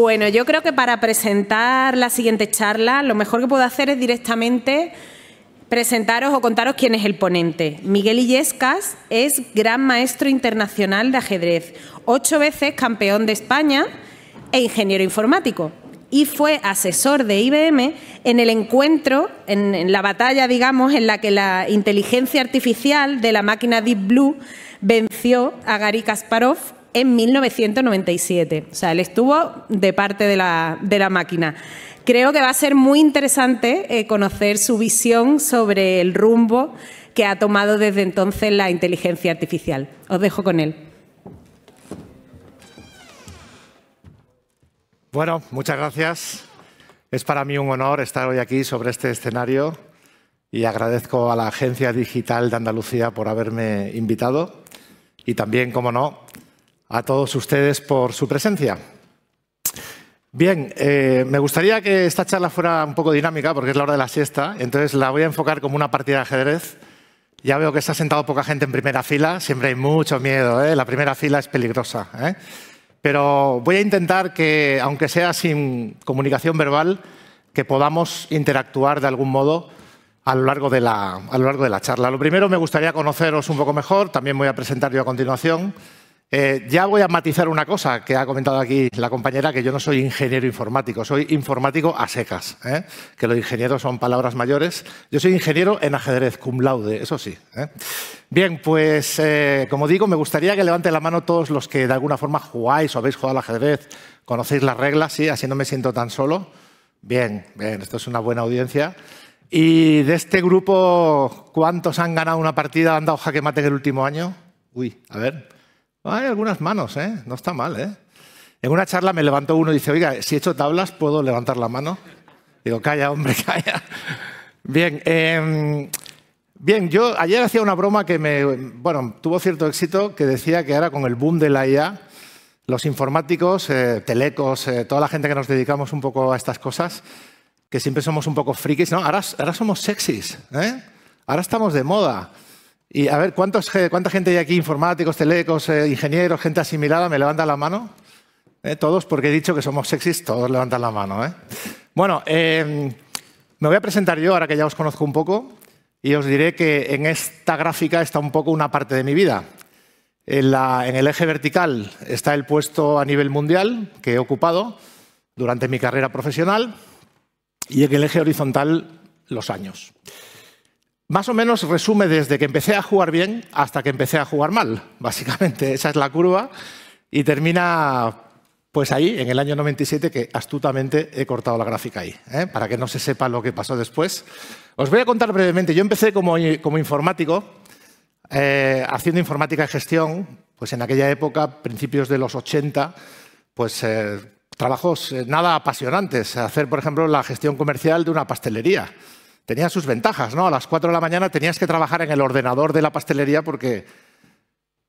Bueno, yo creo que para presentar la siguiente charla, lo mejor que puedo hacer es directamente presentaros o contaros quién es el ponente. Miguel Illescas es gran maestro internacional de ajedrez, ocho veces campeón de España e ingeniero informático. Y fue asesor de IBM en el encuentro, en, la batalla, digamos, en la que la inteligencia artificial de la máquina Deep Blue venció a Gary Kasparov en 1997. O sea, él estuvo de parte de la, máquina. Creo que va a ser muy interesante eh, conocer su visión sobre el rumbo que ha tomado desde entonces la inteligencia artificial. Os dejo con él. Bueno, muchas gracias. Es para mí un honor estar hoy aquí sobre este escenario y agradezco a la Agencia Digital de Andalucía por haberme invitado y también, como no, a todos ustedes por su presencia. Bien, eh, me gustaría que esta charla fuera un poco dinámica porque es la hora de la siesta, entonces la voy a enfocar como una partida de ajedrez. Ya veo que se ha sentado poca gente en primera fila, siempre hay mucho miedo, ¿eh? la primera fila es peligrosa. ¿eh? Pero voy a intentar que, aunque sea sin comunicación verbal, que podamos interactuar de algún modo a lo, largo de la, a lo largo de la charla. Lo primero, me gustaría conoceros un poco mejor, también voy a presentar yo a continuación. Eh, ya voy a matizar una cosa que ha comentado aquí la compañera, que yo no soy ingeniero informático, soy informático a secas, ¿eh? que los ingenieros son palabras mayores. Yo soy ingeniero en ajedrez, cum laude, eso sí. ¿eh? Bien, pues como digo, me gustaría que levante la mano todos los que de alguna forma jugáis o habéis jugado al ajedrez, conocéis las reglas, sí, así no me siento tan solo. Bien, bien, esto es una buena audiencia. Y de este grupo, ¿cuántos han ganado una partida, han dado jaque mate en el último año? Uy, a ver. Hay algunas manos, ¿eh? No está mal, ¿eh? En una charla me levantó uno y dice, oiga, si he hecho tablas, ¿puedo levantar la mano? Digo, calla, hombre, calla. Bien, em, bien, yo ayer hacía una broma que me, bueno, tuvo cierto éxito, que decía que ahora con el boom de la IA, los informáticos, eh, telecos, toda la gente que nos dedicamos un poco a estas cosas, que siempre somos un poco frikis, ¿no? Ahora, ahora somos sexys, ¿eh? Ahora estamos de moda. Y a ver, ¿cuánta gente hay aquí? Informáticos, telecos, eh, ingenieros, gente asimilada, ¿me levantan la mano? Eh, todos, porque he dicho que somos sexys, todos levantan la mano. ¿eh? Bueno, em, me voy a presentar yo, ahora que ya os conozco un poco, y os diré que en esta gráfica está un poco una parte de mi vida. En, en el eje vertical está el puesto a nivel mundial que he ocupado durante mi carrera profesional y en el eje horizontal los años más o menos resume desde que empecé a jugar bien hasta que empecé a jugar mal, básicamente. Esa es la curva y termina pues ahí, en el año 97, que astutamente he cortado la gráfica ahí, ¿eh? para que no se sepa lo que pasó después. Os voy a contar brevemente. Yo empecé como, informático, eh, haciendo informática de gestión, pues en aquella época, principios de los 80, pues eh, trabajos nada apasionantes. Hacer, por ejemplo, la gestión comercial de una pastelería tenía sus ventajas, ¿no? A las 4 de la mañana tenías que trabajar en el ordenador de la pastelería porque,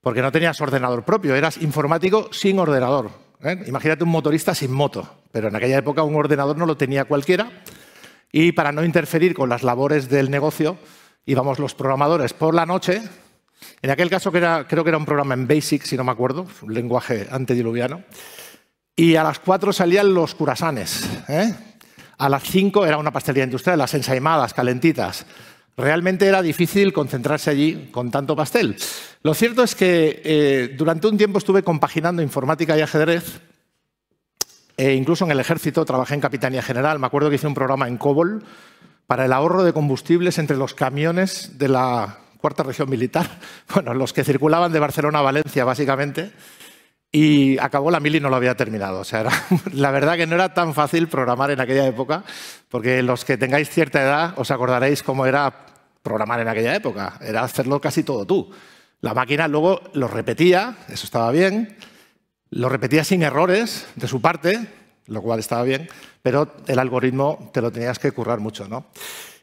porque no tenías ordenador propio, eras informático sin ordenador. ¿eh? Imagínate un motorista sin moto, pero en aquella época un ordenador no lo tenía cualquiera y para no interferir con las labores del negocio íbamos los programadores por la noche. En aquel caso que era, creo que era un programa en BASIC, si no me acuerdo, un lenguaje antediluviano. Y a las 4 salían los curasanes, ¿eh? A las 5 era una pastelería industrial, las ensaimadas, calentitas. Realmente era difícil concentrarse allí con tanto pastel. Lo cierto es que eh, durante un tiempo estuve compaginando informática y ajedrez. E incluso en el ejército trabajé en Capitanía General. Me acuerdo que hice un programa en Cobol para el ahorro de combustibles entre los camiones de la cuarta región militar, bueno, los que circulaban de Barcelona a Valencia, básicamente. Y acabó la mili y no lo había terminado. O sea, la verdad que no era tan fácil programar en aquella época, porque los que tengáis cierta edad os acordaréis cómo era programar en aquella época. Era hacerlo casi todo tú. La máquina luego lo repetía, eso estaba bien, lo repetía sin errores de su parte, lo cual estaba bien, pero el algoritmo te lo tenías que currar mucho. ¿no?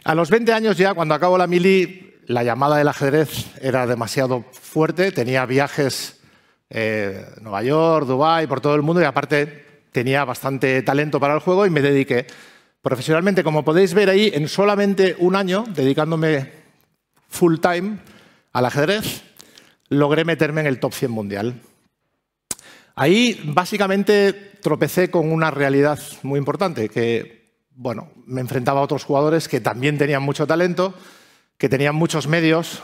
A los 20 años ya, cuando acabó la mili, la llamada del ajedrez era demasiado fuerte, tenía viajes eh, Nueva York, Dubái, por todo el mundo y aparte tenía bastante talento para el juego y me dediqué profesionalmente, como podéis ver ahí, en solamente un año, dedicándome full time al ajedrez, logré meterme en el top 100 mundial. Ahí básicamente tropecé con una realidad muy importante, que bueno, me enfrentaba a otros jugadores que también tenían mucho talento, que tenían muchos medios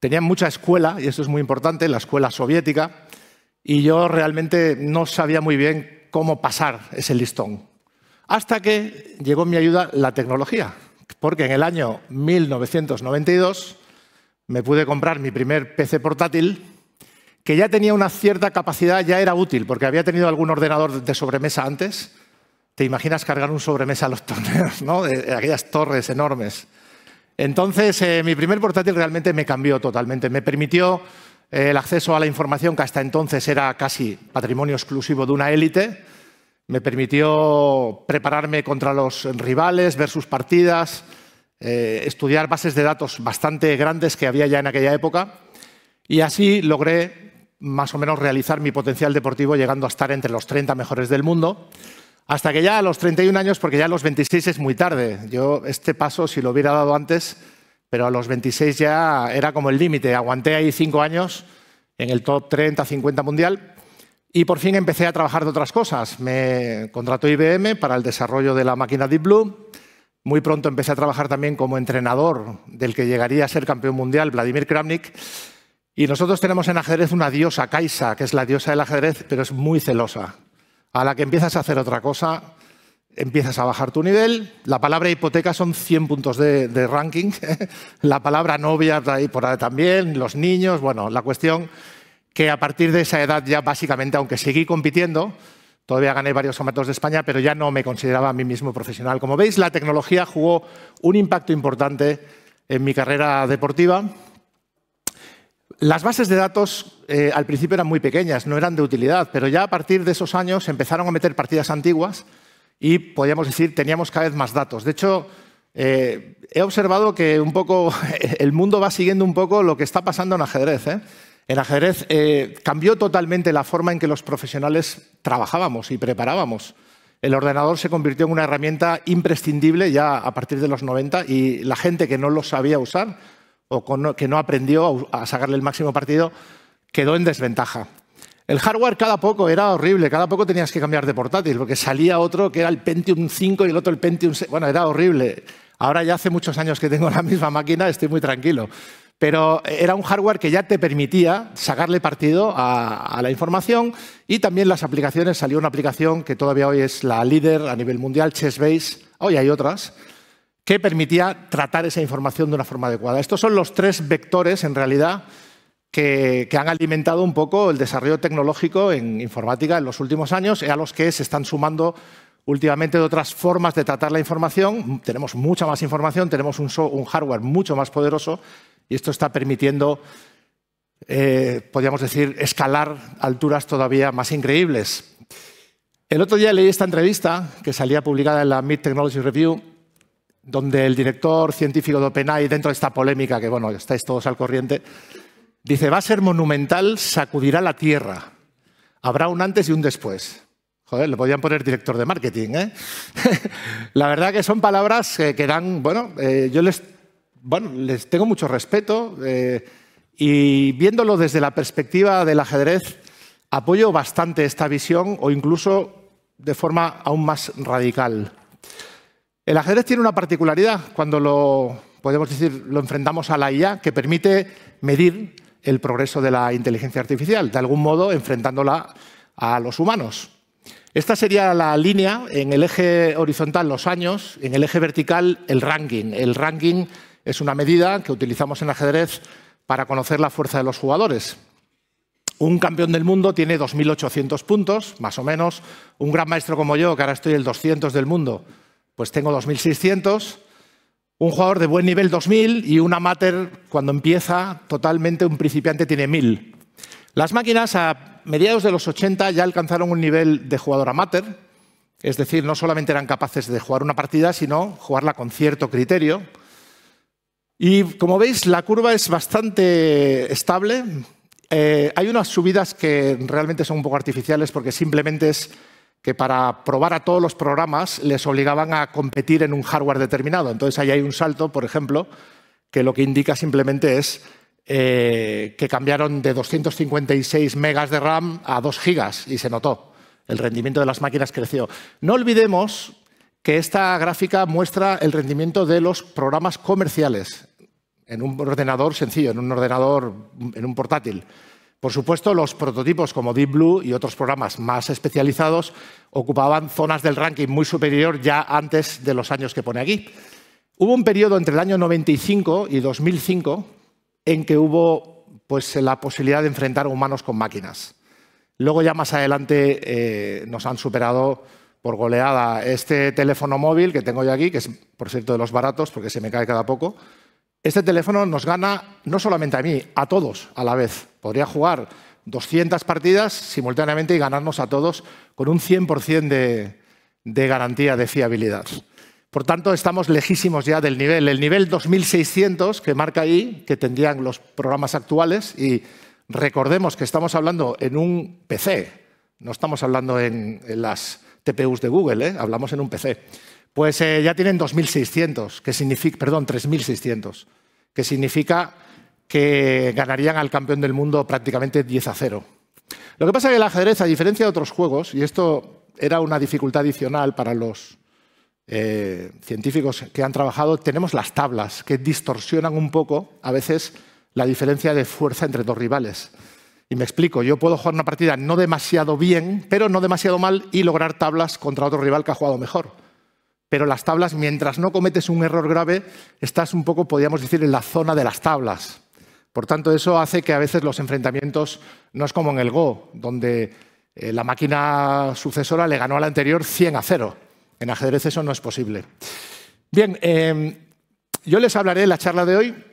Tenía mucha escuela, y eso es muy importante, la escuela soviética, y yo realmente no sabía muy bien cómo pasar ese listón. Hasta que llegó mi ayuda la tecnología, porque en el año 1992 me pude comprar mi primer PC portátil, que ya tenía una cierta capacidad, ya era útil, porque había tenido algún ordenador de sobremesa antes. Te imaginas cargar un sobremesa a los torneos, ¿no? aquellas torres enormes. Entonces, eh, mi primer portátil realmente me cambió totalmente. Me permitió eh, el acceso a la información que hasta entonces era casi patrimonio exclusivo de una élite. Me permitió prepararme contra los rivales, ver sus partidas, eh, estudiar bases de datos bastante grandes que había ya en aquella época. Y así logré más o menos realizar mi potencial deportivo llegando a estar entre los 30 mejores del mundo. Hasta que ya a los 31 años, porque ya a los 26 es muy tarde. Yo este paso, si lo hubiera dado antes, pero a los 26 ya era como el límite. Aguanté ahí cinco años en el top 30, 50 mundial y por fin empecé a trabajar de otras cosas. Me contrató IBM para el desarrollo de la máquina Deep Blue. Muy pronto empecé a trabajar también como entrenador del que llegaría a ser campeón mundial, Vladimir Kramnik. Y nosotros tenemos en ajedrez una diosa, Kaisa, que es la diosa del ajedrez, pero es muy celosa a la que empiezas a hacer otra cosa, empiezas a bajar tu nivel. La palabra hipoteca son 100 puntos de, ranking. la palabra novia ahí, por ahí también, los niños. Bueno, la cuestión que a partir de esa edad ya básicamente, aunque seguí compitiendo, todavía gané varios campeonatos de España, pero ya no me consideraba a mí mismo profesional. Como veis, la tecnología jugó un impacto importante en mi carrera deportiva. Las bases de datos eh, al principio eran muy pequeñas, no eran de utilidad, pero ya a partir de esos años empezaron a meter partidas antiguas y podíamos decir teníamos cada vez más datos. De hecho, eh, he observado que un poco el mundo va siguiendo un poco lo que está pasando en ajedrez. ¿eh? En ajedrez cambió totalmente la forma en que los profesionales trabajábamos y preparábamos. El ordenador se convirtió en una herramienta imprescindible ya a partir de los 90 y la gente que no lo sabía usar o que no aprendió a sacarle el máximo partido, quedó en desventaja. El hardware cada poco era horrible, cada poco tenías que cambiar de portátil, porque salía otro que era el Pentium 5 y el otro el Pentium 6. Bueno, era horrible. Ahora ya hace muchos años que tengo la misma máquina, estoy muy tranquilo. Pero era un hardware que ya te permitía sacarle partido a, a la información y también las aplicaciones. Salió una aplicación que todavía hoy es la líder a nivel mundial, ChessBase. Hoy hay otras que permitía tratar esa información de una forma adecuada. Estos son los tres vectores, en realidad, que, han alimentado un poco el desarrollo tecnológico en informática en los últimos años y a los que se están sumando últimamente otras formas de tratar la información. Tenemos mucha más información, tenemos un, hardware mucho más poderoso y esto está permitiendo, eh, podríamos decir, escalar alturas todavía más increíbles. El otro día leí esta entrevista que salía publicada en la Mid Technology Review donde el director científico de OpenAI, dentro de esta polémica, que bueno, estáis todos al corriente, dice, va a ser monumental, sacudirá la Tierra. Habrá un antes y un después. Joder, le podían poner director de marketing, ¿eh? la verdad que son palabras eh, que, dan, bueno, eh, yo les, tengo mucho respeto y viéndolo desde la perspectiva del ajedrez, apoyo bastante esta visión o incluso de forma aún más radical. El ajedrez tiene una particularidad cuando lo, podemos decir, lo enfrentamos a la IA, que permite medir el progreso de la inteligencia artificial, de algún modo enfrentándola a los humanos. Esta sería la línea, en el eje horizontal los años, en el eje vertical el ranking. El ranking es una medida que utilizamos en ajedrez para conocer la fuerza de los jugadores. Un campeón del mundo tiene 2.800 puntos, más o menos. Un gran maestro como yo, que ahora estoy el 200 del mundo, pues tengo 2.600, un jugador de buen nivel 2.000 y un amateur cuando empieza totalmente un principiante tiene 1.000. Las máquinas a mediados de los 80 ya alcanzaron un nivel de jugador amateur, es decir, no solamente eran capaces de jugar una partida, sino jugarla con cierto criterio. Y como veis, la curva es bastante estable. Eh, hay unas subidas que realmente son un poco artificiales porque simplemente es que para probar a todos los programas les obligaban a competir en un hardware determinado. Entonces ahí hay un salto, por ejemplo, que lo que indica simplemente es eh, que cambiaron de 256 megas de RAM a 2 gigas y se notó. El rendimiento de las máquinas creció. No olvidemos que esta gráfica muestra el rendimiento de los programas comerciales en un ordenador sencillo, en un ordenador, en un portátil. Por supuesto, los prototipos como Deep Blue y otros programas más especializados ocupaban zonas del ranking muy superior ya antes de los años que pone aquí. Hubo un periodo entre el año 95 y 2005 en que hubo pues, la posibilidad de enfrentar humanos con máquinas. Luego ya más adelante eh, nos han superado por goleada este teléfono móvil que tengo yo aquí, que es por cierto de los baratos porque se me cae cada poco. Este teléfono nos gana no solamente a mí, a todos a la vez. Podría jugar 200 partidas simultáneamente y ganarnos a todos con un 100% de, garantía de fiabilidad. Por tanto, estamos lejísimos ya del nivel. El nivel 2600 que marca ahí, que tendrían los programas actuales, y recordemos que estamos hablando en un PC, no estamos hablando en, las TPUs de Google, ¿eh? hablamos en un PC. Pues eh, ya tienen 2600, que significa, perdón, 3600, que significa que ganarían al campeón del mundo prácticamente 10 a 0. Lo que pasa es que el ajedrez, a diferencia de otros juegos, y esto era una dificultad adicional para los eh, científicos que han trabajado, tenemos las tablas que distorsionan un poco a veces la diferencia de fuerza entre dos rivales. Y me explico, yo puedo jugar una partida no demasiado bien, pero no demasiado mal y lograr tablas contra otro rival que ha jugado mejor. Pero las tablas, mientras no cometes un error grave, estás un poco, podríamos decir, en la zona de las tablas. Por tanto, eso hace que a veces los enfrentamientos no es como en el Go, donde eh, la máquina sucesora le ganó a la anterior 100 a 0. En ajedrez eso no es posible. Bien, em, yo les hablaré en la charla de hoy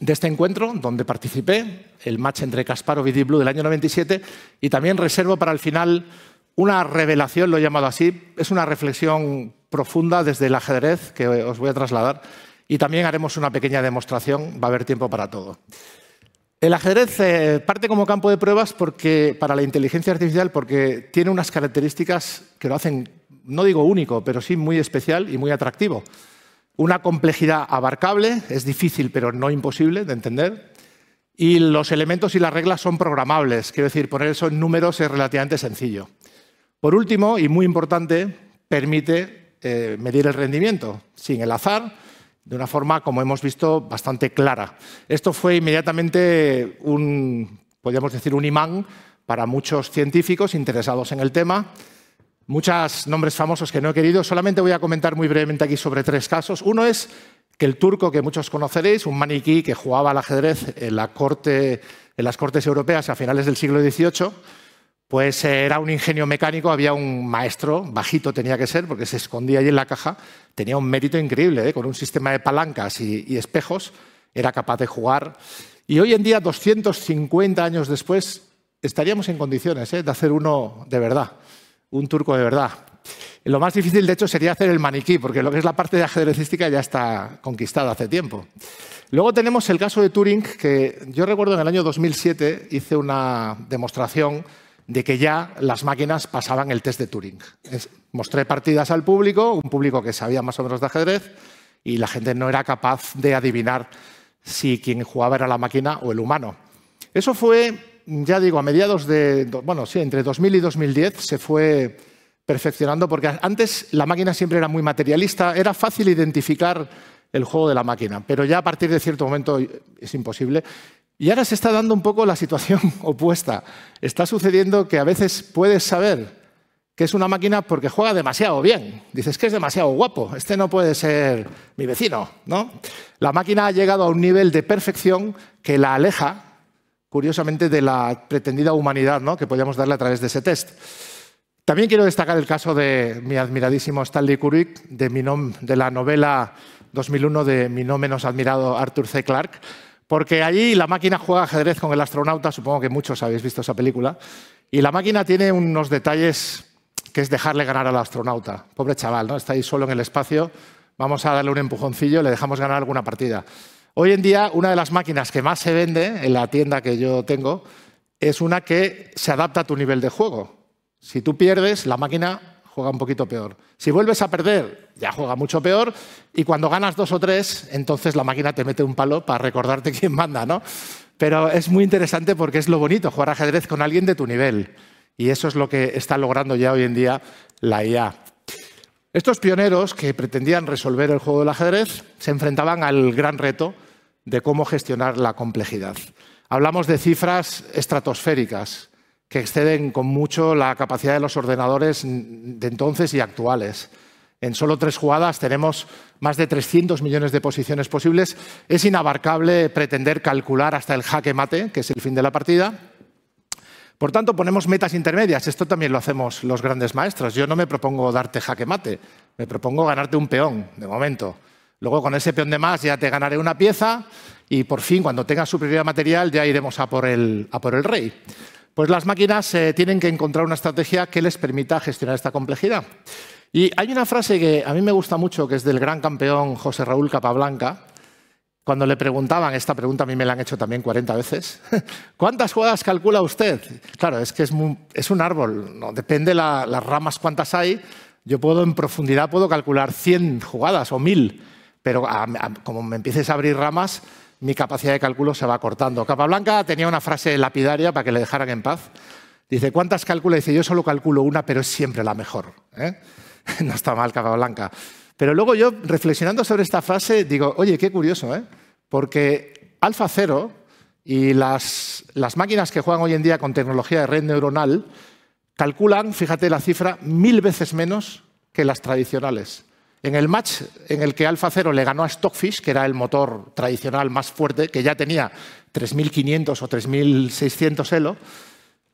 de este encuentro donde participé, el match entre Kasparov y Deep Blue del año 97, y también reservo para el final una revelación, lo he llamado así, es una reflexión profunda desde el ajedrez que os voy a trasladar y también haremos una pequeña demostración, va a haber tiempo para todo. El ajedrez eh, parte como campo de pruebas porque, para la inteligencia artificial porque tiene unas características que lo hacen, no digo único, pero sí muy especial y muy atractivo. Una complejidad abarcable, es difícil pero no imposible de entender, y los elementos y las reglas son programables, quiero decir, poner eso en números es relativamente sencillo. Por último, y muy importante, permite eh, medir el rendimiento sin el azar, de una forma, como hemos visto, bastante clara. Esto fue inmediatamente un, podríamos decir, un imán para muchos científicos interesados en el tema. Muchos nombres famosos que no he querido, solamente voy a comentar muy brevemente aquí sobre tres casos. Uno es que el turco, que muchos conoceréis, un maniquí que jugaba al ajedrez en, la corte, en las cortes europeas a finales del siglo XVIII, pues eh, era un ingenio mecánico, había un maestro, bajito tenía que ser, porque se escondía allí en la caja, tenía un mérito increíble, ¿eh? con un sistema de palancas y, espejos, era capaz de jugar. Y hoy en día, 250 años después, estaríamos en condiciones ¿eh? de hacer uno de verdad, un turco de verdad. Lo más difícil, de hecho, sería hacer el maniquí, porque lo que es la parte de ajedrecística ya está conquistada hace tiempo. Luego tenemos el caso de Turing, que yo recuerdo en el año 2007 hice una demostración de que ya las máquinas pasaban el test de Turing. mostré partidas al público, un público que sabía más o menos de ajedrez, y la gente no era capaz de adivinar si quien jugaba era la máquina o el humano. Eso fue, ya digo, a mediados de, bueno, sí, entre 2000 y 2010 se fue perfeccionando, porque antes la máquina siempre era muy materialista, era fácil identificar el juego de la máquina, pero ya a partir de cierto momento es imposible. Y ahora se está dando un poco la situación opuesta. Está sucediendo que a veces puedes saber que es una máquina porque juega demasiado bien. Dices que es demasiado guapo, este no puede ser mi vecino, ¿no? La máquina ha llegado a un nivel de perfección que la aleja, curiosamente, de la pretendida humanidad ¿no? que podíamos darle a través de ese test. También quiero destacar el caso de mi admiradísimo Stanley Kubrick, de, de la novela 2001 de mi no menos admirado Arthur C. Clarke, porque allí la máquina juega ajedrez con el astronauta, supongo que muchos habéis visto esa película, y la máquina tiene unos detalles que es dejarle ganar al astronauta. Pobre chaval, ¿no? Está ahí solo en el espacio, vamos a darle un empujoncillo, le dejamos ganar alguna partida. Hoy en día, una de las máquinas que más se vende en la tienda que yo tengo es una que se adapta a tu nivel de juego. Si tú pierdes, la máquina juega un poquito peor. Si vuelves a perder, ya juega mucho peor. Y cuando ganas dos o tres, entonces la máquina te mete un palo para recordarte quién manda, ¿no? Pero es muy interesante porque es lo bonito, jugar ajedrez con alguien de tu nivel. Y eso es lo que está logrando ya hoy en día la IA. Estos pioneros que pretendían resolver el juego del ajedrez se enfrentaban al gran reto de cómo gestionar la complejidad. Hablamos de cifras estratosféricas que exceden con mucho la capacidad de los ordenadores de entonces y actuales. En solo tres jugadas tenemos más de 300 millones de posiciones posibles. Es inabarcable pretender calcular hasta el jaque mate, que es el fin de la partida. Por tanto, ponemos metas intermedias. Esto también lo hacemos los grandes maestros. Yo no me propongo darte jaque mate, me propongo ganarte un peón, de momento. Luego con ese peón de más ya te ganaré una pieza y por fin, cuando tengas superioridad material, ya iremos a por el, a por el rey. Pues las máquinas eh, tienen que encontrar una estrategia que les permita gestionar esta complejidad. Y hay una frase que a mí me gusta mucho, que es del gran campeón José Raúl Capablanca. Cuando le preguntaban, esta pregunta a mí me la han hecho también 40 veces, ¿cuántas jugadas calcula usted? Claro, es que es, un árbol, depende la, las ramas cuántas hay. Yo puedo en profundidad puedo calcular 100 jugadas o 1000, pero como me empieces a abrir ramas, mi capacidad de cálculo se va cortando. Capablanca tenía una frase lapidaria para que le dejaran en paz. Dice, ¿cuántas calculas? Dice, yo solo calculo una, pero es siempre la mejor. ¿eh? No está mal Capablanca. Pero luego yo, reflexionando sobre esta frase, digo, oye, qué curioso, ¿eh? Porque Alfa Cero y las, las máquinas que juegan hoy en día con tecnología de red neuronal calculan, fíjate la cifra, mil veces menos que las tradicionales. En el match en el que Alfa le ganó a Stockfish, que era el motor tradicional más fuerte, que ya tenía 3.500 o 3.600 elo,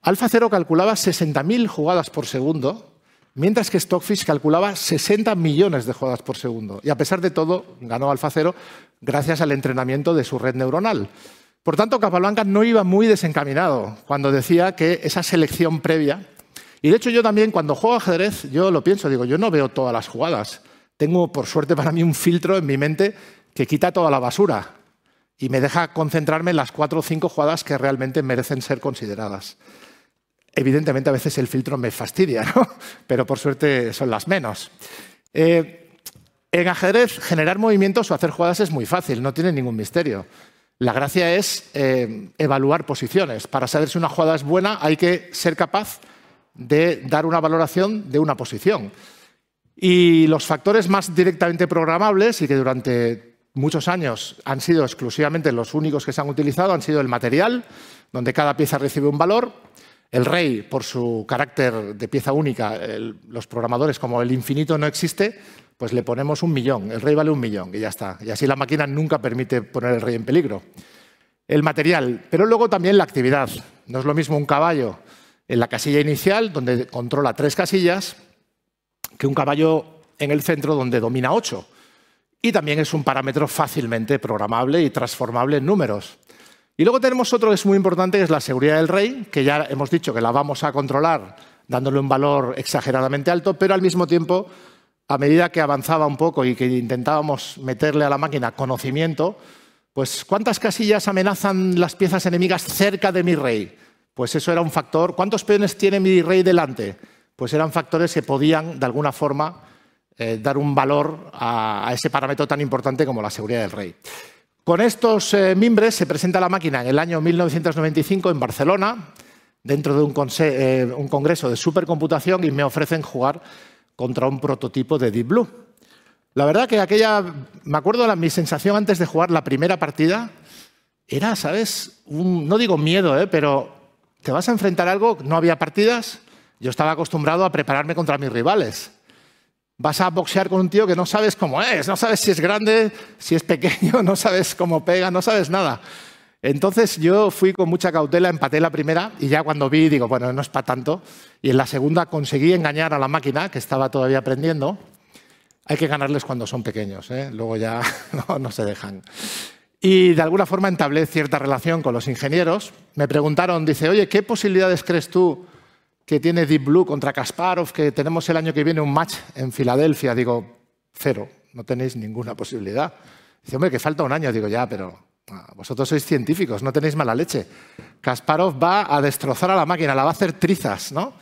Alfa calculaba 60.000 jugadas por segundo, mientras que Stockfish calculaba 60 millones de jugadas por segundo. Y a pesar de todo, ganó Alfa gracias al entrenamiento de su red neuronal. Por tanto, Capablanca no iba muy desencaminado cuando decía que esa selección previa... Y de hecho yo también, cuando juego ajedrez, yo lo pienso, digo, yo no veo todas las jugadas tengo, por suerte para mí, un filtro en mi mente que quita toda la basura y me deja concentrarme en las cuatro o cinco jugadas que realmente merecen ser consideradas. Evidentemente a veces el filtro me fastidia, ¿no? pero por suerte son las menos. Eh, en ajedrez, generar movimientos o hacer jugadas es muy fácil, no tiene ningún misterio. La gracia es eh, evaluar posiciones. Para saber si una jugada es buena hay que ser capaz de dar una valoración de una posición. Y los factores más directamente programables y que durante muchos años han sido exclusivamente los únicos que se han utilizado han sido el material, donde cada pieza recibe un valor, el rey, por su carácter de pieza única, los programadores, como el infinito no existe, pues le ponemos un millón. El rey vale un millón y ya está. Y así la máquina nunca permite poner el rey en peligro. El material, pero luego también la actividad. No es lo mismo un caballo en la casilla inicial, donde controla tres casillas, que un caballo en el centro donde domina ocho. Y también es un parámetro fácilmente programable y transformable en números. Y luego tenemos otro que es muy importante, que es la seguridad del rey, que ya hemos dicho que la vamos a controlar dándole un valor exageradamente alto, pero al mismo tiempo, a medida que avanzaba un poco y que intentábamos meterle a la máquina conocimiento, pues ¿cuántas casillas amenazan las piezas enemigas cerca de mi rey? Pues eso era un factor. ¿Cuántos peones tiene mi rey delante? pues eran factores que podían, de alguna forma, eh, dar un valor a, ese parámetro tan importante como la seguridad del rey. Con estos eh, mimbres se presenta la máquina en el año 1995 en Barcelona, dentro de eh, un, congreso de supercomputación, y me ofrecen jugar contra un prototipo de Deep Blue. La verdad que aquella, me acuerdo la, mi sensación antes de jugar la primera partida, era, ¿sabes? no digo miedo, ¿eh? pero te vas a enfrentar a algo, no había partidas, yo estaba acostumbrado a prepararme contra mis rivales. Vas a boxear con un tío que no sabes cómo es, no sabes si es grande, si es pequeño, no sabes cómo pega, no sabes nada. Entonces yo fui con mucha cautela, empaté la primera y ya cuando vi digo, bueno, no es para tanto. Y en la segunda conseguí engañar a la máquina que estaba todavía aprendiendo. Hay que ganarles cuando son pequeños, ¿eh? luego ya no se dejan. Y de alguna forma entablé cierta relación con los ingenieros. Me preguntaron, dice, oye, ¿qué posibilidades crees tú que tiene Deep Blue contra Kasparov, que tenemos el año que viene un match en Filadelfia. Digo, cero, no tenéis ninguna posibilidad. Dice, hombre, que falta un año. Digo, ya, pero ah, vosotros sois científicos, no tenéis mala leche. Kasparov va a destrozar a la máquina, la va a hacer trizas, ¿no?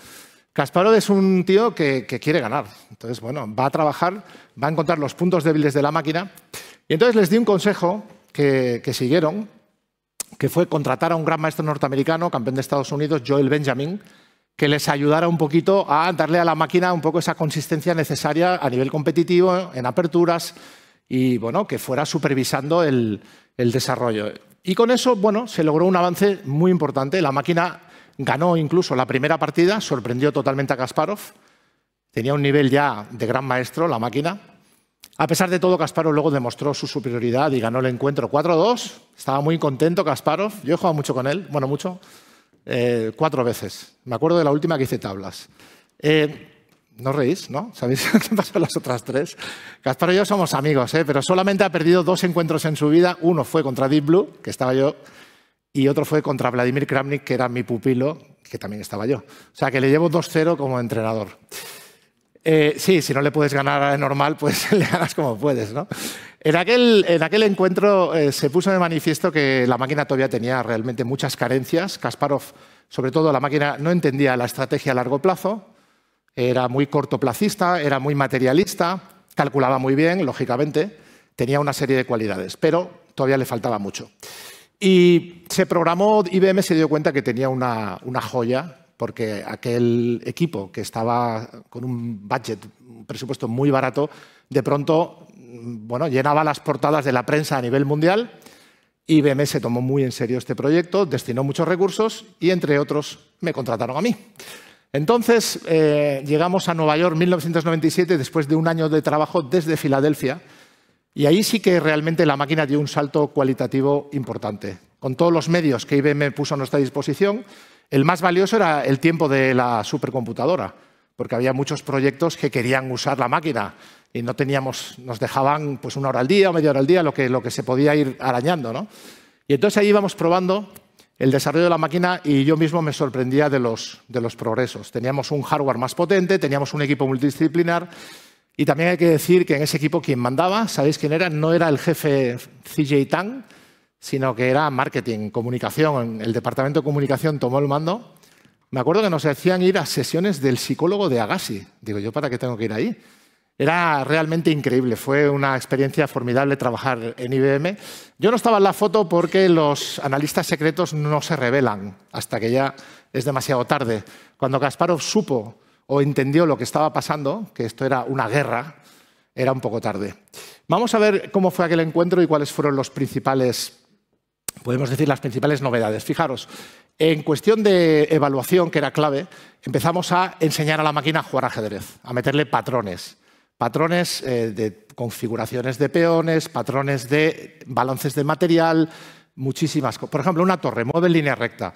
Kasparov es un tío que, quiere ganar. Entonces, bueno, va a trabajar, va a encontrar los puntos débiles de la máquina. Y entonces les di un consejo que siguieron, que fue contratar a un gran maestro norteamericano, campeón de Estados Unidos, Joel Benjamin, que les ayudara un poquito a darle a la máquina un poco esa consistencia necesaria a nivel competitivo, en aperturas, y bueno, que fuera supervisando el, desarrollo. Y con eso, bueno, se logró un avance muy importante. La máquina ganó incluso la primera partida, sorprendió totalmente a Kasparov. Tenía un nivel ya de gran maestro la máquina. A pesar de todo, Kasparov luego demostró su superioridad y ganó el encuentro 4-2. Estaba muy contento Kasparov. Yo he jugado mucho con él, bueno, mucho. Eh, cuatro veces. Me acuerdo de la última que hice tablas. Eh, no reís, ¿no? ¿Sabéis qué pasó las otras tres? Gaspar y yo somos amigos, ¿eh? pero solamente ha perdido dos encuentros en su vida. Uno fue contra Deep Blue, que estaba yo, y otro fue contra Vladimir Kramnik, que era mi pupilo, que también estaba yo. O sea, que le llevo 2-0 como entrenador. Eh, sí, si no le puedes ganar a normal, pues le ganas como puedes, ¿no? En aquel, encuentro eh, se puso de manifiesto que la máquina todavía tenía realmente muchas carencias. Kasparov, sobre todo la máquina, no entendía la estrategia a largo plazo, era muy cortoplacista, era muy materialista, calculaba muy bien, lógicamente, tenía una serie de cualidades, pero todavía le faltaba mucho. Y se programó, IBM se dio cuenta que tenía una joya porque aquel equipo que estaba con un budget, un presupuesto muy barato, de pronto mm, bueno, llenaba las portadas de la prensa a nivel mundial. IBM se tomó muy en serio este proyecto, destinó muchos recursos y, entre otros, me contrataron a mí. Entonces, eh, llegamos a Nueva York 1997 después de un año de trabajo desde Filadelfia y ahí sí que realmente la máquina dio un salto cualitativo importante. Con todos los medios que IBM puso a nuestra disposición, el más valioso era el tiempo de la supercomputadora, porque había muchos proyectos que querían usar la máquina y no teníamos, nos dejaban pues una hora al día o media hora al día, lo que, se podía ir arañando. Y entonces ahí íbamos probando el desarrollo de la máquina y yo mismo me sorprendía de los, de los progresos. Teníamos un hardware más potente, teníamos un equipo multidisciplinar y también hay que decir que en ese equipo quien mandaba, ¿sabéis quién era? No era el jefe CJ Tang, sino que era marketing, comunicación. El departamento de comunicación tomó el mando. Me acuerdo que nos hacían ir a sesiones del psicólogo de Agassi. Digo, ¿yo para qué tengo que ir ahí? Era realmente increíble, fue una experiencia formidable trabajar en IBM. Yo no estaba en la foto porque los analistas secretos no se revelan hasta que ya es demasiado tarde. Cuando Kasparov supo o entendió lo que estaba pasando, que esto era una guerra, era un poco tarde. Vamos a ver cómo fue aquel encuentro y cuáles fueron los principales podemos decir las principales novedades. Fijaros, en cuestión de evaluación, que era clave, empezamos a enseñar a la máquina a jugar ajedrez, a meterle patrones. Patrones eh, de configuraciones de peones, patrones de balances de material, muchísimas cosas. Por ejemplo, una torre mueve en línea recta,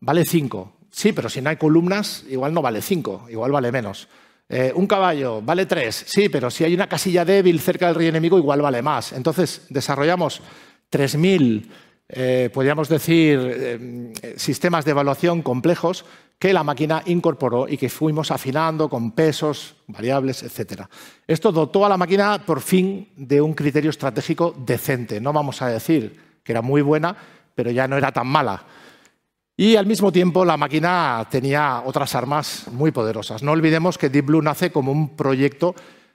vale 5. Sí, pero si no hay columnas, igual no vale 5, igual vale menos. Eh, un caballo vale 3, sí, pero si hay una casilla débil cerca del rey enemigo, igual vale más. Entonces, desarrollamos 3000 eh, podríamos decir, eh, sistemas de evaluación complejos que la máquina incorporó y que fuimos afinando con pesos, variables, etc. Esto dotó a la máquina por fin de un criterio estratégico decente. No vamos a decir que era muy buena, pero ya no era tan mala. Y al mismo tiempo la máquina tenía otras armas muy poderosas. No olvidemos que Deep Blue nace como un proyecto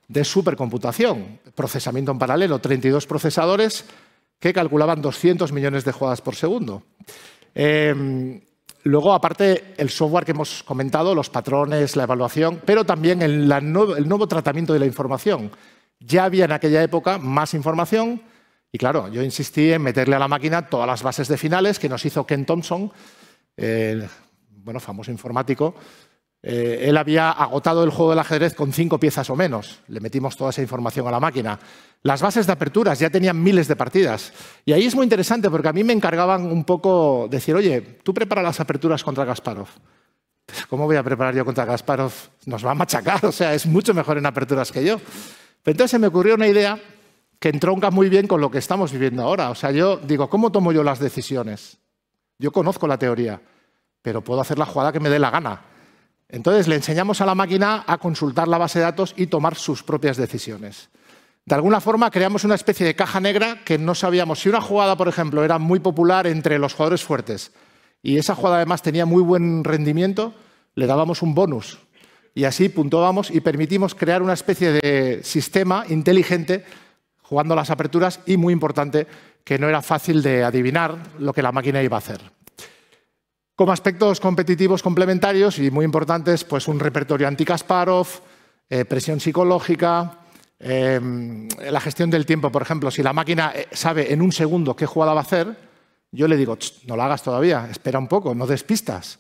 de supercomputación, procesamiento en paralelo, 32 procesadores, que calculaban 200 millones de jugadas por segundo. Eh, luego, aparte, el software que hemos comentado, los patrones, la evaluación, pero también el, nuevo tratamiento de la información. Ya había en aquella época más información y, claro, yo insistí en meterle a la máquina todas las bases de finales que nos hizo Ken Thompson, el bueno, famoso informático, eh, él había agotado el juego del ajedrez con cinco piezas o menos. Le metimos toda esa información a la máquina. Las bases de aperturas ya tenían miles de partidas. Y ahí es muy interesante porque a mí me encargaban un poco decir, oye, tú prepara las aperturas contra Kasparov. Pues, ¿Cómo voy a preparar yo contra Kasparov? Nos va a machacar, o sea, es mucho mejor en aperturas que yo. Pero entonces se me ocurrió una idea que entronca muy bien con lo que estamos viviendo ahora. O sea, yo digo, ¿cómo tomo yo las decisiones? Yo conozco la teoría, pero puedo hacer la jugada que me dé la gana. Entonces le enseñamos a la máquina a consultar la base de datos y tomar sus propias decisiones. De alguna forma creamos una especie de caja negra que no sabíamos si una jugada, por ejemplo, era muy popular entre los jugadores fuertes y esa jugada además tenía muy buen rendimiento, le dábamos un bonus. Y así puntuábamos y permitimos crear una especie de sistema inteligente jugando las aperturas y muy importante que no era fácil de adivinar lo que la máquina iba a hacer. Como aspectos competitivos complementarios y muy importantes, pues un repertorio anti-Kasparov, eh, presión psicológica, eh, la gestión del tiempo, por ejemplo. Si la máquina eh, sabe en un segundo qué jugada va a hacer, yo le digo, no la hagas todavía, espera un poco, no despistas.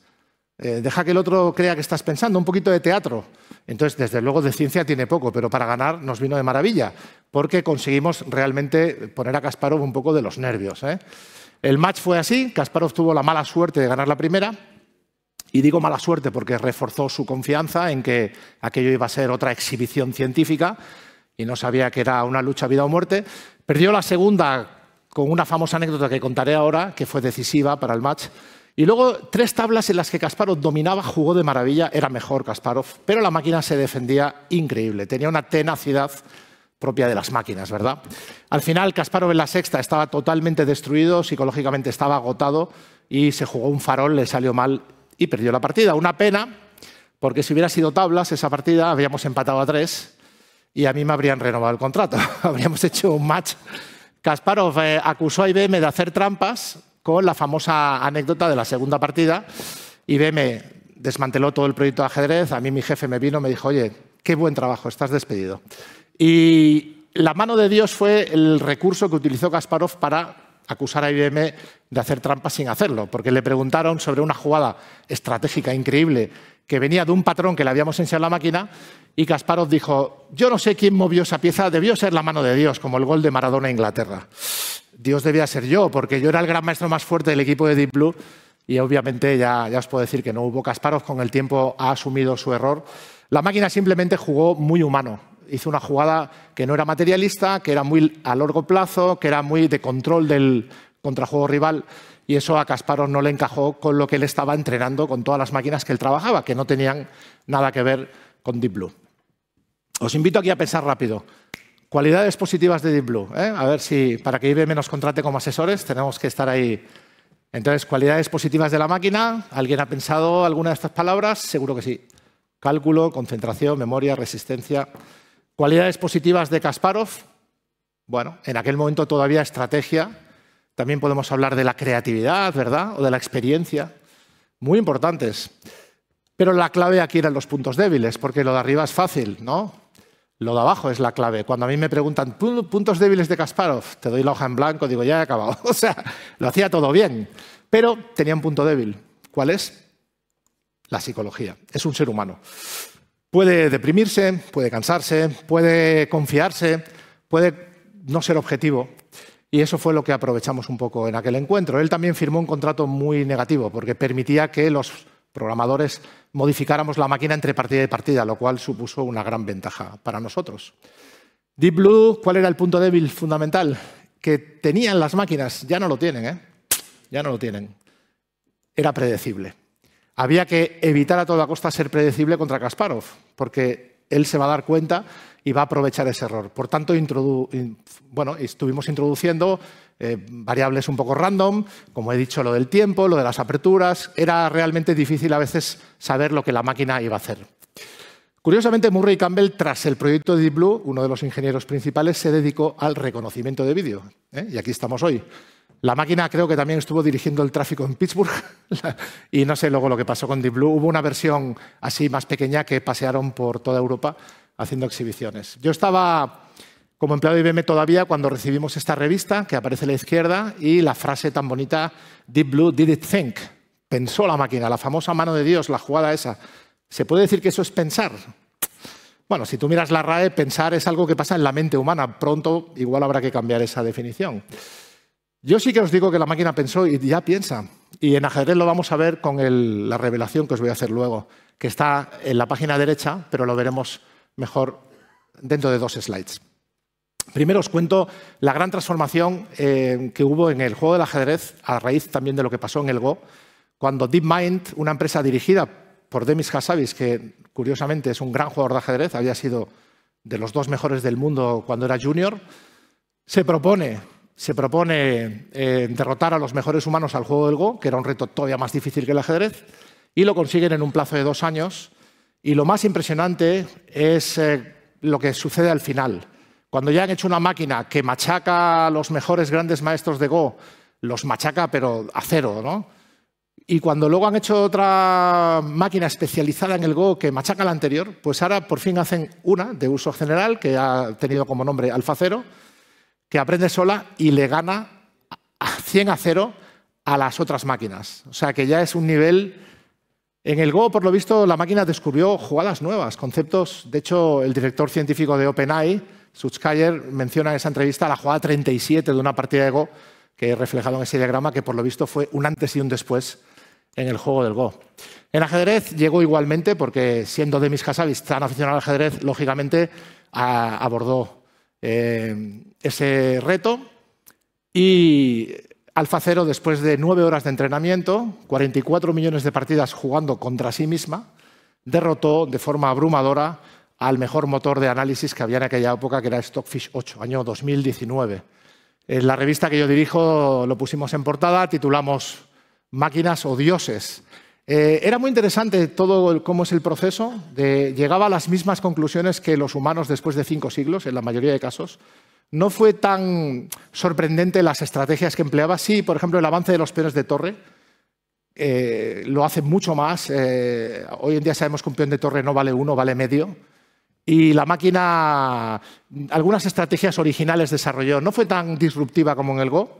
Eh, deja que el otro crea que estás pensando, un poquito de teatro. Entonces, desde luego, de ciencia tiene poco, pero para ganar nos vino de maravilla, porque conseguimos realmente poner a Kasparov un poco de los nervios. El match fue así, Kasparov tuvo la mala suerte de ganar la primera, y digo mala suerte porque reforzó su confianza en que aquello iba a ser otra exhibición científica y no sabía que era una lucha vida o muerte. Perdió la segunda con una famosa anécdota que contaré ahora, que fue decisiva para el match. Y luego tres tablas en las que Kasparov dominaba, jugó de maravilla, era mejor Kasparov, pero la máquina se defendía increíble, tenía una tenacidad propia de las máquinas, ¿verdad? Al final, Kasparov en la sexta estaba totalmente destruido, psicológicamente estaba agotado y se jugó un farol, le salió mal y perdió la partida. Una pena, porque si hubiera sido tablas esa partida, habríamos empatado a tres y a mí me habrían renovado el contrato. habríamos hecho un match. Kasparov eh, acusó a IBM de hacer trampas con la famosa anécdota de la segunda partida. IBM desmanteló todo el proyecto de ajedrez. A mí mi jefe me vino y me dijo, oye, qué buen trabajo, estás despedido. Y la mano de Dios fue el recurso que utilizó Kasparov para acusar a IBM de hacer trampas sin hacerlo, porque le preguntaron sobre una jugada estratégica increíble que venía de un patrón que le habíamos enseñado a la máquina y Kasparov dijo, yo no sé quién movió esa pieza, debió ser la mano de Dios, como el gol de Maradona en Inglaterra. Dios debía ser yo, porque yo era el gran maestro más fuerte del equipo de Deep Blue y obviamente ya, ya os puedo decir que no hubo Kasparov, con el tiempo ha asumido su error. La máquina simplemente jugó muy humano, hizo una jugada que no era materialista, que era muy a largo plazo, que era muy de control del contrajuego rival. Y eso a Kasparov no le encajó con lo que él estaba entrenando con todas las máquinas que él trabajaba, que no tenían nada que ver con Deep Blue. Os invito aquí a pensar rápido. Cualidades positivas de Deep Blue. ¿eh? A ver si para que IBM menos contrate como asesores tenemos que estar ahí. Entonces, cualidades positivas de la máquina. ¿Alguien ha pensado alguna de estas palabras? Seguro que sí. Cálculo, concentración, memoria, resistencia. Cualidades positivas de Kasparov. Bueno, en aquel momento todavía estrategia. También podemos hablar de la creatividad, ¿verdad? O de la experiencia. Muy importantes. Pero la clave aquí eran los puntos débiles, porque lo de arriba es fácil, ¿no? Lo de abajo es la clave. Cuando a mí me preguntan puntos débiles de Kasparov, te doy la hoja en blanco, digo, ya he acabado. O sea, lo hacía todo bien. Pero tenía un punto débil. ¿Cuál es? La psicología. Es un ser humano. Puede deprimirse, puede cansarse, puede confiarse, puede no ser objetivo. Y eso fue lo que aprovechamos un poco en aquel encuentro. Él también firmó un contrato muy negativo porque permitía que los programadores modificáramos la máquina entre partida y partida, lo cual supuso una gran ventaja para nosotros. Deep Blue, ¿cuál era el punto débil fundamental? Que tenían las máquinas, ya no lo tienen, ¿eh? Ya no lo tienen. Era predecible había que evitar a toda costa ser predecible contra Kasparov, porque él se va a dar cuenta y va a aprovechar ese error. Por tanto, estuvimos introduciendo eh, variables un poco random, como he dicho, lo del tiempo, lo de las aperturas. Era realmente difícil a veces saber lo que la máquina iba a hacer. Curiosamente, Murray Campbell, tras el proyecto de Deep Blue, uno de los ingenieros principales, se dedicó al reconocimiento de vídeo. ¿eh? Y aquí estamos hoy. La máquina creo que también estuvo dirigiendo el tráfico en Pittsburgh y no sé luego lo que pasó con Deep Blue. Hubo una versión así más pequeña que pasearon por toda Europa haciendo exhibiciones. Yo estaba como empleado de IBM todavía cuando recibimos esta revista que aparece a la izquierda y la frase tan bonita Deep Blue did it think. Pensó la máquina, la famosa mano de Dios, la jugada esa. ¿Se puede decir que eso es pensar? Bueno, si tú miras la RAE, pensar es algo que pasa en la mente humana. Pronto igual habrá que cambiar esa definición. Yo sí que os digo que la máquina pensó y ya piensa. Y en ajedrez lo vamos a ver con la revelación que os voy a hacer luego, que está en la página derecha, pero lo veremos mejor dentro de dos slides. Primero os cuento la gran transformación eh, que hubo en el juego del ajedrez a raíz también de lo que pasó en el Go, cuando DeepMind, una empresa dirigida por Demis Hassabis, que curiosamente es un gran jugador de ajedrez, había sido de los dos mejores del mundo cuando era junior, se propone se propone eh, derrotar a los mejores humanos al juego del Go, que era un reto todavía más difícil que el ajedrez, y lo consiguen en un plazo de dos años. Y lo más impresionante es eh, lo que sucede al final. Cuando ya han hecho una máquina que machaca a los mejores grandes maestros de Go, los machaca pero a cero, ¿no? Y cuando luego han hecho otra máquina especializada en el Go que machaca la anterior, pues ahora por fin hacen una de uso general que ha tenido como nombre Alfa que aprende sola y le gana 100 a 0 a las otras máquinas. O sea que ya es un nivel... En el Go, por lo visto, la máquina descubrió jugadas nuevas, conceptos. De hecho, el director científico de OpenAI, Sutzkayer, menciona en esa entrevista la jugada 37 de una partida de Go, que he reflejado en ese diagrama, que por lo visto fue un antes y un después en el juego del Go. En ajedrez llegó igualmente, porque siendo de mis Hassabis tan aficionado al ajedrez, lógicamente abordó eh, ese reto y Alfacero, después de nueve horas de entrenamiento, 44 millones de partidas jugando contra sí misma, derrotó de forma abrumadora al mejor motor de análisis que había en aquella época, que era Stockfish 8, año 2019. En la revista que yo dirijo lo pusimos en portada, titulamos Máquinas o Dioses. Eh, era muy interesante todo cómo es el proceso. llegaba a las mismas conclusiones que los humanos después de cinco siglos, en la mayoría de casos. No fue tan sorprendente las estrategias que empleaba. Sí, por ejemplo, el avance de los peones de torre. Eh, lo hace mucho más. Eh, hoy en día sabemos que un peón de torre no vale uno, vale medio. Y la máquina, algunas estrategias originales desarrolló. No fue tan disruptiva como en el Go,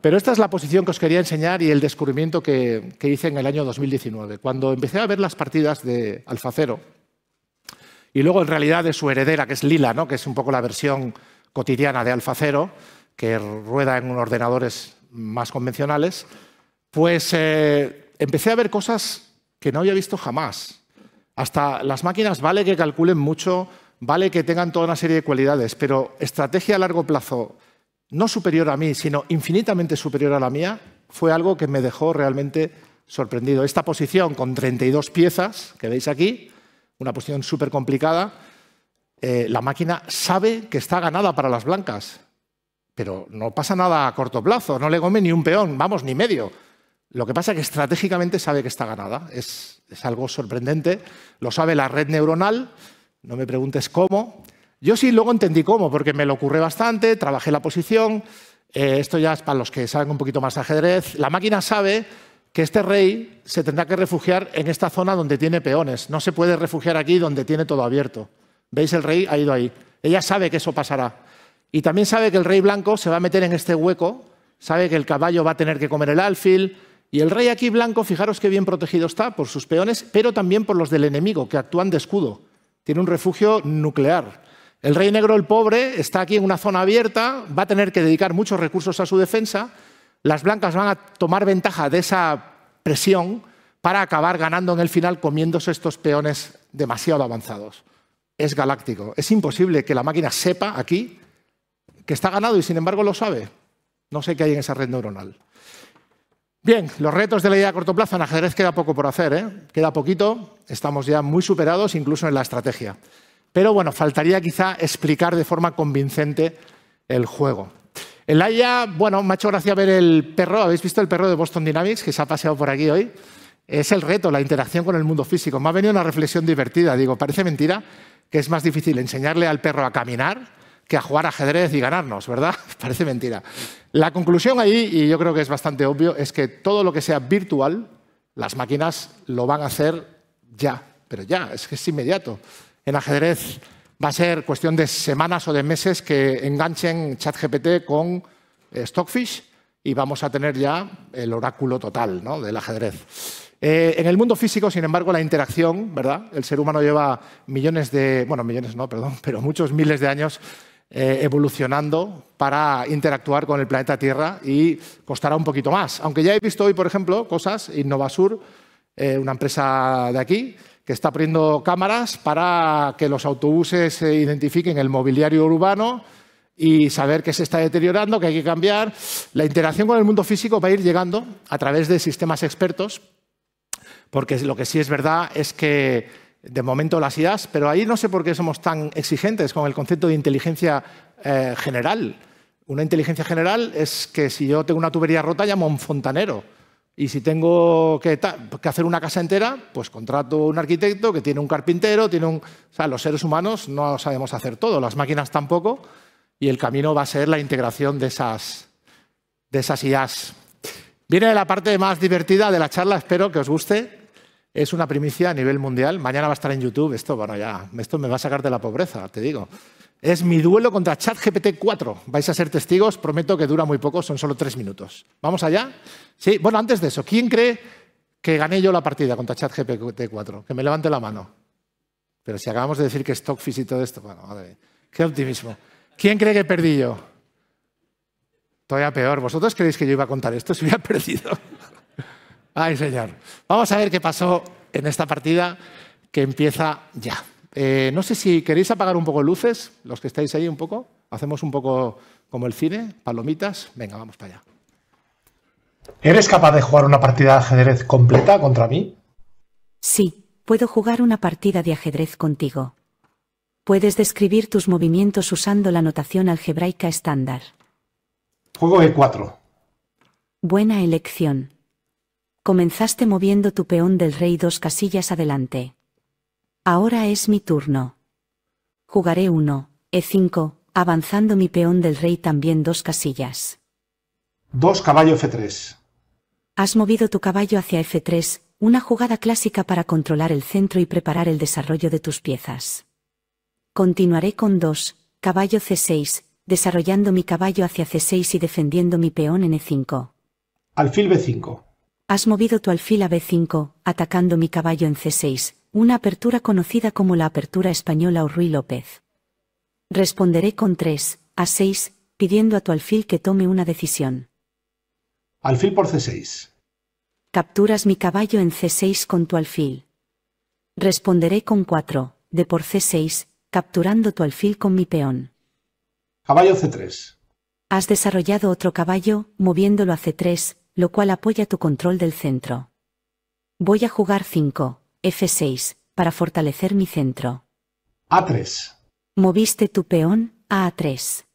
pero esta es la posición que os quería enseñar y el descubrimiento que, hice en el año 2019. Cuando empecé a ver las partidas de Alfacero, y luego en realidad de su heredera, que es Lila, ¿no? que es un poco la versión cotidiana de Alfacero, que rueda en unos ordenadores más convencionales, pues eh, empecé a ver cosas que no había visto jamás. Hasta las máquinas vale que calculen mucho, vale que tengan toda una serie de cualidades, pero estrategia a largo plazo no superior a mí, sino infinitamente superior a la mía, fue algo que me dejó realmente sorprendido. Esta posición con 32 piezas que veis aquí, una posición súper complicada, eh, la máquina sabe que está ganada para las blancas, pero no pasa nada a corto plazo, no le come ni un peón, vamos, ni medio. Lo que pasa es que estratégicamente sabe que está ganada, es algo sorprendente, lo sabe la red neuronal, no me preguntes cómo, yo sí luego entendí cómo, porque me lo ocurre bastante, trabajé la posición, eh, esto ya es para los que saben un poquito más de ajedrez, la máquina sabe que este rey se tendrá que refugiar en esta zona donde tiene peones, no se puede refugiar aquí donde tiene todo abierto. ¿Veis? El rey ha ido ahí. Ella sabe que eso pasará. Y también sabe que el rey blanco se va a meter en este hueco, sabe que el caballo va a tener que comer el alfil, y el rey aquí blanco, fijaros qué bien protegido está por sus peones, pero también por los del enemigo, que actúan de escudo. Tiene un refugio nuclear. El rey negro, el pobre, está aquí en una zona abierta, va a tener que dedicar muchos recursos a su defensa, las blancas van a tomar ventaja de esa presión para acabar ganando en el final comiéndose estos peones demasiado avanzados. Es galáctico. Es imposible que la máquina sepa aquí que está ganado y sin embargo lo sabe. No sé qué hay en esa red neuronal. Bien, los retos de la idea a corto plazo en ajedrez queda poco por hacer, ¿eh? queda poquito, estamos ya muy superados incluso en la estrategia pero bueno, faltaría quizá explicar de forma convincente el juego. El Aya, bueno, me ha hecho gracia ver el perro, ¿habéis visto el perro de Boston Dynamics que se ha paseado por aquí hoy? Es el reto, la interacción con el mundo físico. Me ha venido una reflexión divertida, digo, parece mentira que es más difícil enseñarle al perro a caminar que a jugar ajedrez y ganarnos, ¿verdad? Parece mentira. La conclusión ahí, y yo creo que es bastante obvio, es que todo lo que sea virtual, las máquinas lo van a hacer ya, pero ya, es que es inmediato en ajedrez va a ser cuestión de semanas o de meses que enganchen ChatGPT con eh, Stockfish y vamos a tener ya el oráculo total ¿no? del ajedrez. Eh, en el mundo físico, sin embargo, la interacción, ¿verdad? El ser humano lleva millones de, bueno, millones no, perdón, pero muchos miles de años eh, evolucionando para interactuar con el planeta Tierra y costará un poquito más. Aunque ya he visto hoy, por ejemplo, cosas, Innovasur, una empresa de aquí, que está poniendo cámaras para que los autobuses se eh, identifiquen el mobiliario urbano y saber que se está deteriorando, que hay que cambiar. La interacción con el mundo físico va a ir llegando a través de sistemas expertos, porque lo que sí es verdad es que de momento las ideas, pero ahí no sé por qué somos tan exigentes con el concepto de inteligencia eh, general. Una inteligencia general es que si yo tengo una tubería rota llamo a un fontanero y si tengo que, que, hacer una casa entera, pues contrato un arquitecto que tiene un carpintero, tiene un... O sea, los seres humanos no sabemos hacer todo, las máquinas tampoco, y el camino va a ser la integración de esas, de esas IAs. Viene la parte más divertida de la charla, espero que os guste. Es una primicia a nivel mundial. Mañana va a estar en YouTube. Esto, bueno, ya, esto me va a sacar de la pobreza, te digo. Es mi duelo contra ChatGPT 4. Vais a ser testigos, prometo que dura muy poco, son solo tres minutos. ¿Vamos allá? Sí, bueno, antes de eso, ¿quién cree que gané yo la partida contra ChatGPT 4? Que me levante la mano. Pero si acabamos de decir que Stockfish y todo esto, bueno, madre, qué optimismo. ¿Quién cree que perdí yo? Todavía peor. ¿Vosotros creéis que yo iba a contar esto si hubiera perdido? Ay, señor. Vamos a ver qué pasó en esta partida que empieza ya. Eh, no sé si queréis apagar un poco luces, los que estáis ahí un poco. Hacemos un poco como el cine, palomitas. Venga, vamos para allá. ¿Eres capaz de jugar una partida de ajedrez completa contra mí? Sí, puedo jugar una partida de ajedrez contigo. Puedes describir tus movimientos usando la notación algebraica estándar. Juego E4. Buena elección. Comenzaste moviendo tu peón del rey dos casillas adelante. Ahora es mi turno. Jugaré 1, e5, avanzando mi peón del rey también dos casillas. 2 caballo f3. Has movido tu caballo hacia f3, una jugada clásica para controlar el centro y preparar el desarrollo de tus piezas. Continuaré con 2, caballo c6, desarrollando mi caballo hacia c6 y defendiendo mi peón en e5. Alfil b5. Has movido tu alfil a b5, atacando mi caballo en c6, una apertura conocida como la apertura española o Ruy López. Responderé con 3, a 6, pidiendo a tu alfil que tome una decisión. Alfil por C6. Capturas mi caballo en C6 con tu alfil. Responderé con 4, de por C6, capturando tu alfil con mi peón. Caballo C3. Has desarrollado otro caballo, moviéndolo a C3, lo cual apoya tu control del centro. Voy a jugar 5, F6, para fortalecer mi centro. A3. Moviste tu peón a 3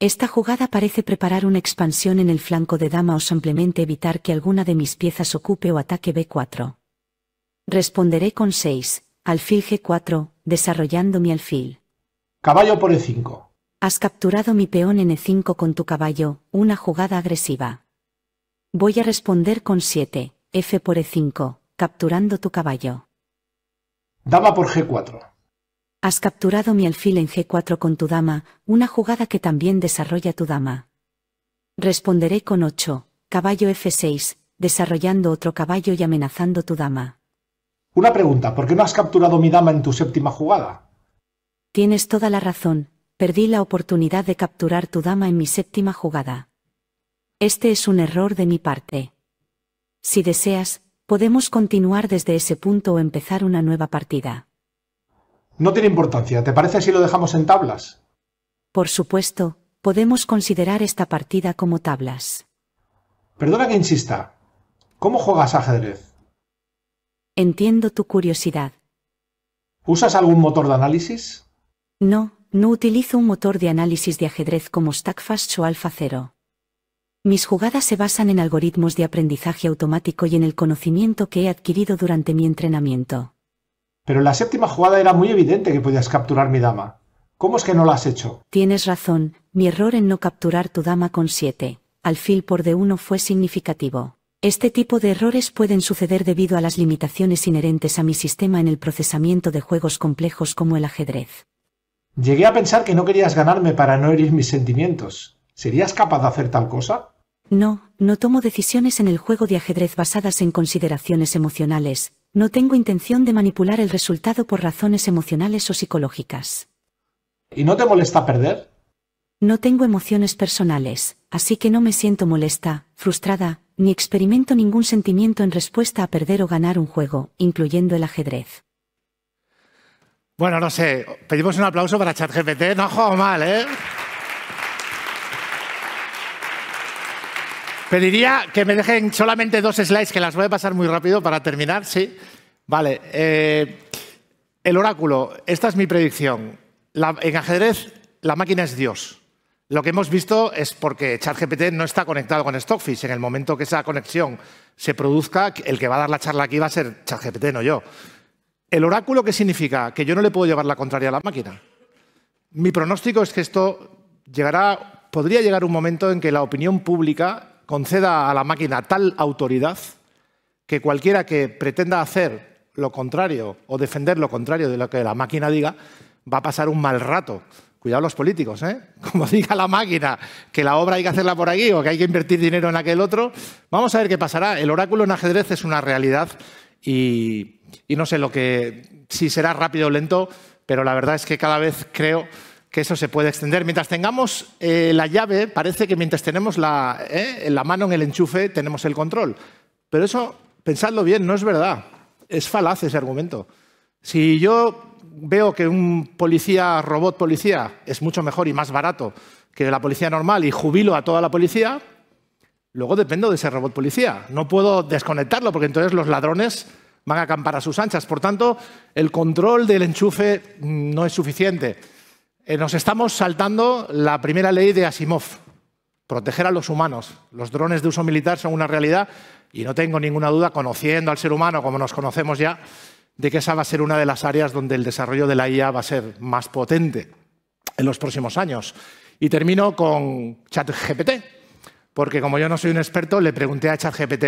Esta jugada parece preparar una expansión en el flanco de dama o simplemente evitar que alguna de mis piezas ocupe o ataque B4. Responderé con 6, alfil G4, desarrollando mi alfil. Caballo por E5. Has capturado mi peón en E5 con tu caballo, una jugada agresiva. Voy a responder con 7, F por E5, capturando tu caballo. Dama por G4. Has capturado mi alfil en G4 con tu dama, una jugada que también desarrolla tu dama. Responderé con 8, caballo F6, desarrollando otro caballo y amenazando tu dama. Una pregunta, ¿por qué no has capturado mi dama en tu séptima jugada? Tienes toda la razón, perdí la oportunidad de capturar tu dama en mi séptima jugada. Este es un error de mi parte. Si deseas, Podemos continuar desde ese punto o empezar una nueva partida. No tiene importancia. ¿Te parece si lo dejamos en tablas? Por supuesto, podemos considerar esta partida como tablas. Perdona que insista. ¿Cómo juegas ajedrez? Entiendo tu curiosidad. ¿Usas algún motor de análisis? No, no utilizo un motor de análisis de ajedrez como Stackfast o Alpha Cero. Mis jugadas se basan en algoritmos de aprendizaje automático y en el conocimiento que he adquirido durante mi entrenamiento. Pero en la séptima jugada era muy evidente que podías capturar mi dama. ¿Cómo es que no la has hecho? Tienes razón, mi error en no capturar tu dama con 7, alfil por de uno fue significativo. Este tipo de errores pueden suceder debido a las limitaciones inherentes a mi sistema en el procesamiento de juegos complejos como el ajedrez. Llegué a pensar que no querías ganarme para no herir mis sentimientos. ¿Serías capaz de hacer tal cosa? No, no tomo decisiones en el juego de ajedrez basadas en consideraciones emocionales, no tengo intención de manipular el resultado por razones emocionales o psicológicas. ¿Y no te molesta perder? No tengo emociones personales, así que no me siento molesta, frustrada, ni experimento ningún sentimiento en respuesta a perder o ganar un juego, incluyendo el ajedrez. Bueno, no sé, pedimos un aplauso para ChatGPT, no juego mal, ¿eh? Pediría que me dejen solamente dos slides, que las voy a pasar muy rápido para terminar, sí. Vale. Eh, el oráculo, esta es mi predicción. en ajedrez, la máquina es Dios. Lo que hemos visto es porque ChatGPT no está conectado con Stockfish. En el momento que esa conexión se produzca, el que va a dar la charla aquí va a ser ChatGPT, no yo. ¿El oráculo qué significa? Que yo no le puedo llevar la contraria a la máquina. Mi pronóstico es que esto llegará, podría llegar un momento en que la opinión pública conceda a la máquina tal autoridad que cualquiera que pretenda hacer lo contrario o defender lo contrario de lo que la máquina diga va a pasar un mal rato. Cuidado los políticos, ¿eh? Como diga la máquina que la obra hay que hacerla por aquí o que hay que invertir dinero en aquel otro, vamos a ver qué pasará. El oráculo en ajedrez es una realidad y, no sé lo que si será rápido o lento, pero la verdad es que cada vez creo que eso se puede extender. Mientras tengamos eh, la llave, parece que mientras tenemos eh, la, mano en el enchufe, tenemos el control. Pero eso, pensadlo bien, no es verdad. Es falaz ese argumento. Si yo veo que un policía, robot policía, es mucho mejor y más barato que la policía normal y jubilo a toda la policía, luego dependo de ese robot policía. No puedo desconectarlo porque entonces los ladrones van a acampar a sus anchas. Por tanto, el control del enchufe mm, no es suficiente. Eh, nos estamos saltando la primera ley de Asimov, proteger a los humanos. Los drones de uso militar son una realidad y no tengo ninguna duda, conociendo al ser humano como nos conocemos ya, de que esa va a ser una de las áreas donde el desarrollo de la IA va a ser más potente en los próximos años. Y termino con ChatGPT, porque como yo no soy un experto, le pregunté a ChatGPT,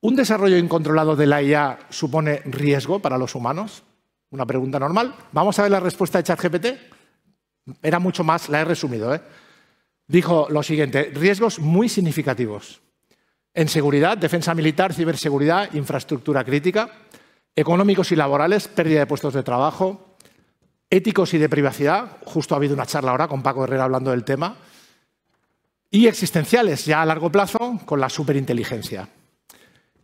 ¿un desarrollo incontrolado de la IA supone riesgo para los humanos? Una pregunta normal. Vamos a ver la respuesta de ChatGPT. Era mucho más, la he resumido. ¿eh? Dijo lo siguiente, riesgos muy significativos. En seguridad, defensa militar, ciberseguridad, infraestructura crítica, económicos y laborales, pérdida de puestos de trabajo, éticos y de privacidad, justo ha habido una charla ahora con Paco Herrera hablando del tema, y existenciales, ya a largo plazo, con la superinteligencia.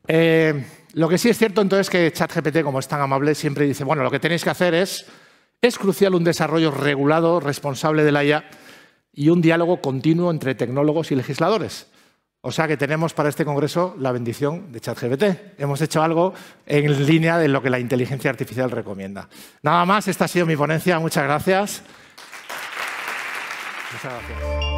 Eh, lo que sí es cierto entonces es que ChatGPT, como es tan amable, siempre dice, bueno, lo que tenéis que hacer es, es crucial un desarrollo regulado, responsable de la IA y un diálogo continuo entre tecnólogos y legisladores. O sea que tenemos para este Congreso la bendición de ChatGPT. Hemos hecho algo en línea de lo que la inteligencia artificial recomienda. Nada más, esta ha sido mi ponencia. Muchas gracias. Muchas gracias.